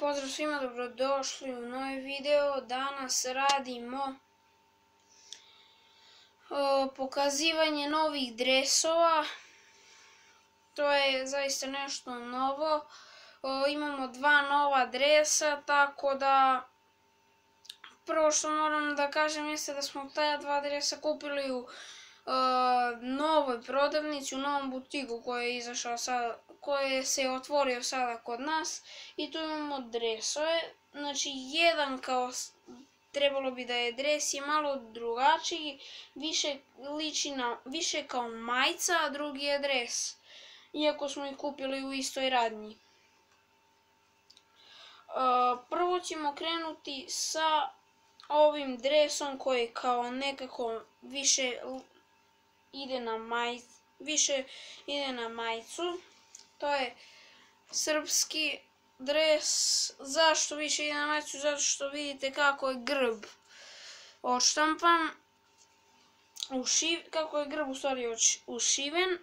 Pozdrav svima, dobrodošli u novi video. Danas radimo e, pokazivanje novih dresova. To je zaista nešto novo. E, imamo dva nova dresa, tako da... Prvo što moram da kažem jeste da smo ta dva dresa kupili u e, novoj prodavnici, u novom butiku koja je izašao sad koje se otvorio sada kod nas i tu imamo dresove. Znači jedan kao trebalo bi da je dres je malo drugačiji, više liči na, više kao majica a drugi je dres. Iako smo ih kupili u istoj radnji. E, prvo ćemo krenuti sa ovim dresom koji kao nekako više ide na više ide na majicu to je srpski dres. Zašto više ide na majicu? Zato što vidite kako je grb odštampan. kako je grb u stvari ušiven.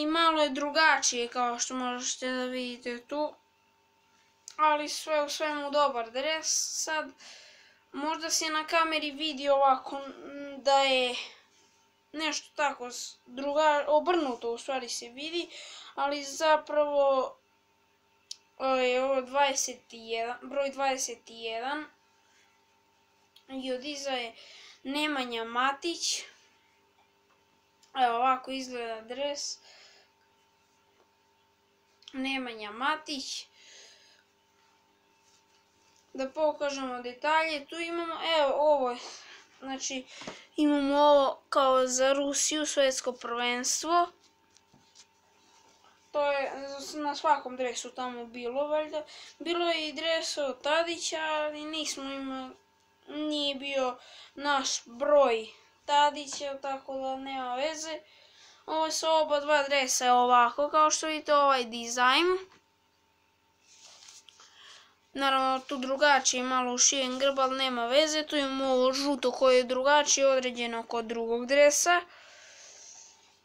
I malo je drugačije kao što možete da vidite tu. Ali sve u svemu dobar dres. Sad možda se na kameri vidi ovako da je nešto tako druga, obrnuto u stvari se vidi, ali zapravo je ovo 21, broj 21 i od iza je Nemanja Matić. Evo ovako izgleda dres. Nemanja Matić. Da pokažemo detalje, tu imamo, evo ovo Znači, imamo ovo kao za Rusiju svjetsko prvenstvo. To je na svakom dresu tamo bilo, valjda. Bilo je i dres od Tadića, ali nismo imali, nije bio naš broj Tadića, tako da nema veze. Ovo su oba dva dresa ovako, kao što vidite ovaj dizajn. Naravno, tu drugačije malo ušiven grb, ali nema veze. Tu imamo ovo žuto koje je drugačije određeno kod drugog dresa.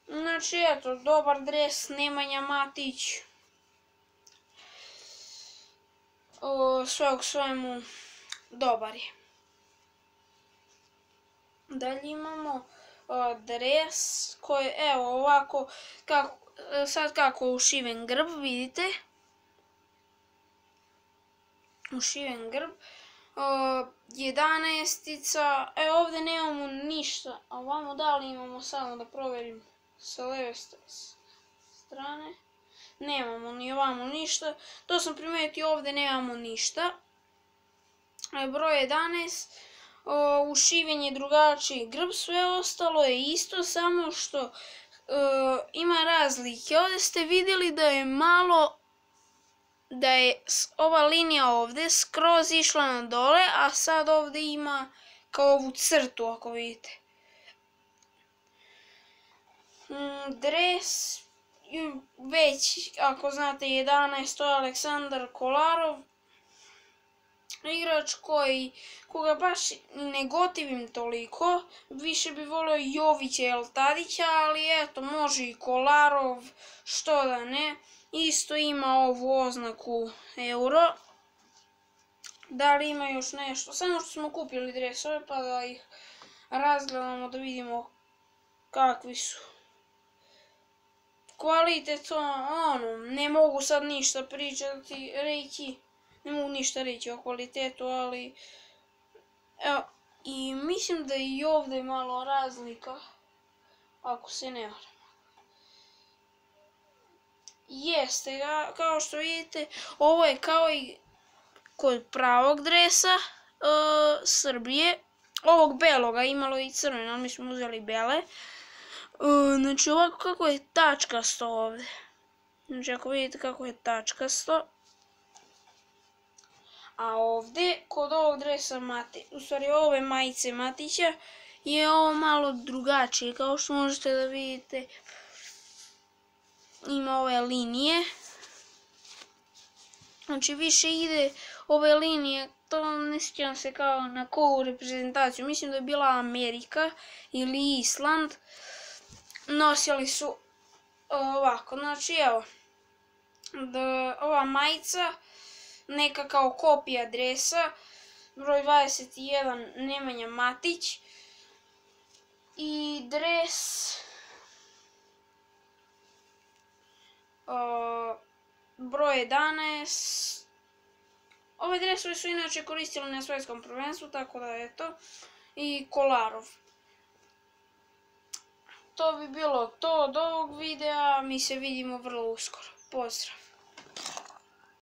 Znači, eto, dobar dres Nemanja Matić. sve u dobar je. Dalje imamo dres koji, evo ovako, e, sad kako ušiven grb, vidite. Ušiven grb. Uh, e ovdje nemamo ništa, a ovamo da li imamo samo da provjerim sa leve strane. Nemamo ni ovamo ništa, to sam primijetio ovdje nemamo ništa. E, broj 11, ušiven je drugačiji grb, sve ostalo je isto, samo što e, ima razlike. Ovdje ste vidjeli da je malo da je ova linija ovdje skroz išla na dole, a sad ovdje ima kao ovu crtu ako vidite. Mm, dres, već ako znate 11, to je Aleksandar Kolarov, igrač koji, koga baš ne gotivim toliko, više bi volio Jovića Jel Tadića, ali eto, može i Kolarov, što da ne, isto ima ovu oznaku euro. Da li ima još nešto? Samo što smo kupili dresove pa da ih razgledamo da vidimo kakvi su. Kvalitet ono, ne mogu sad ništa pričati, reći ne mogu ništa reći o kvalitetu, ali evo, i mislim da je i ovdje malo razlika, ako se ne varam. Jeste, kao što vidite, ovo je kao i kod pravog dresa e, Srbije, ovog beloga, imalo i crveno, ali mi smo uzeli bele. E, znači ovako kako je tačkasto ovdje. Znači ako vidite kako je tačkasto, a ovdje, kod ovog dresa Mati, u stvari ove majice Matića, je ovo malo drugačije. Kao što možete da vidite, ima ove linije. Znači više ide ove linije, to ne sjećam se kao na koju reprezentaciju. Mislim da je bila Amerika ili Island. Nosili su e, ovako, znači evo, ova majica neka kao kopija adresa, broj 21 Nemanja Matić i dres broj 11 Ove dresove su inače koristili na svjetskom prvenstvu, tako da je to. I Kolarov. To bi bilo to od ovog videa, mi se vidimo vrlo uskoro. Pozdrav!